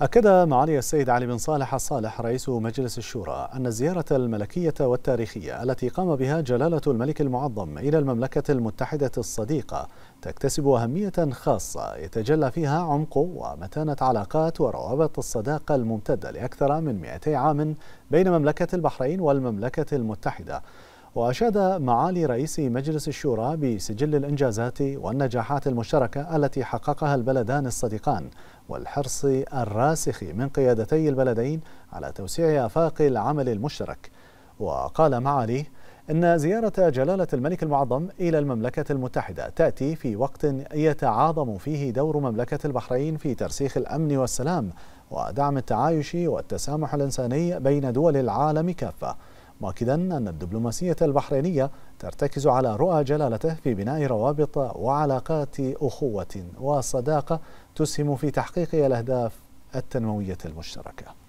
أكد معالي السيد علي بن صالح الصالح رئيس مجلس الشورى أن الزيارة الملكية والتاريخية التي قام بها جلالة الملك المعظم إلى المملكة المتحدة الصديقة تكتسب أهمية خاصة يتجلى فيها عمق ومتانة علاقات وروابط الصداقة الممتدة لأكثر من 200 عام بين مملكة البحرين والمملكة المتحدة وأشاد معالي رئيس مجلس الشورى بسجل الإنجازات والنجاحات المشتركة التي حققها البلدان الصديقان والحرص الراسخ من قيادتي البلدين على توسيع آفاق العمل المشترك وقال معاليه أن زيارة جلالة الملك المعظم إلى المملكة المتحدة تأتي في وقت يتعاظم فيه دور مملكة البحرين في ترسيخ الأمن والسلام ودعم التعايش والتسامح الإنساني بين دول العالم كافة مؤكدا أن الدبلوماسية البحرينية ترتكز على رؤى جلالته في بناء روابط وعلاقات أخوة وصداقة تسهم في تحقيق الأهداف التنموية المشتركة